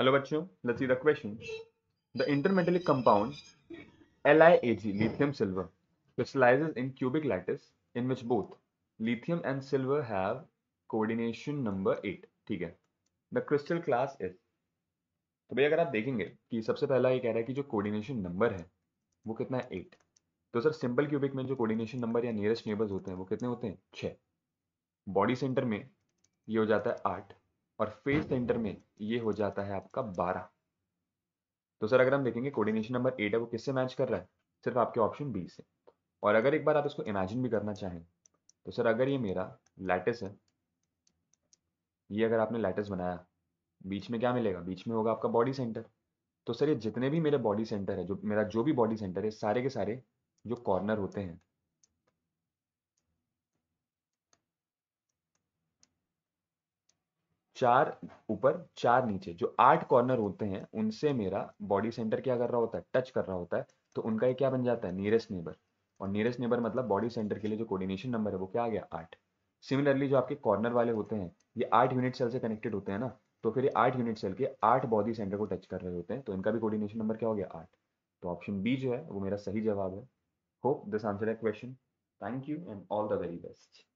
hello बच्चों let's see the question the intermetallic compound LiAg lithium silver crystallizes in cubic lattice in which both lithium and silver have coordination number 8 ठीक है the crystal class is तो भैया अगर आप देखेंगे कि सबसे पहला ये कह रहा है कि जो कोऑर्डिनेशन नंबर है वो कितना है एट तो सर सिंपल क्यूबिक में जो कोऑर्डिनेशन नंबर या नियरेस्ट नेबर्स होते हैं वो कितने होते हैं छः बॉडी सेंटर में ये हो जाता है आठ और फेज सेंटर में ये हो जाता है आपका बारह तो सर अगर हम देखेंगे कोऑर्डिनेशन नंबर एट है वो किससे मैच कर रहा है सिर्फ आपके ऑप्शन बी से और अगर एक बार आप इसको इमेजिन भी करना चाहें तो सर अगर ये मेरा लैटिस है ये अगर आपने लैटिस बनाया बीच में क्या मिलेगा बीच में होगा आपका बॉडी सेंटर तो सर ये जितने भी मेरे बॉडी सेंटर है जो मेरा जो भी बॉडी सेंटर है सारे के सारे जो कॉर्नर होते हैं चार ऊपर चार नीचे जो आठ कॉर्नर होते हैं उनसे मेरा बॉडी सेंटर क्या कर रहा होता है टच कर रहा होता है तो उनका ये क्या बन जाता है नियरेस्ट नेबर और नियरेस्ट नेबर मतलब बॉडी सेंटर के लिए जो कोऑर्डिनेशन नंबर है वो क्या आ गया आठ सिमिलरली जो आपके कॉर्नर वाले होते हैं ये आठ यूनिट सेल से कनेक्टेड होते हैं ना तो फिर ये आठ यूनिट सेल के आठ बॉडी सेंटर को टच कर रहे होते हैं तो इनका भी कोऑर्डिनेशन नंबर क्या हो गया आठ तो ऑप्शन बी जो है वो मेरा सही जवाब है होप दिस आंसर है question thank you and all the very best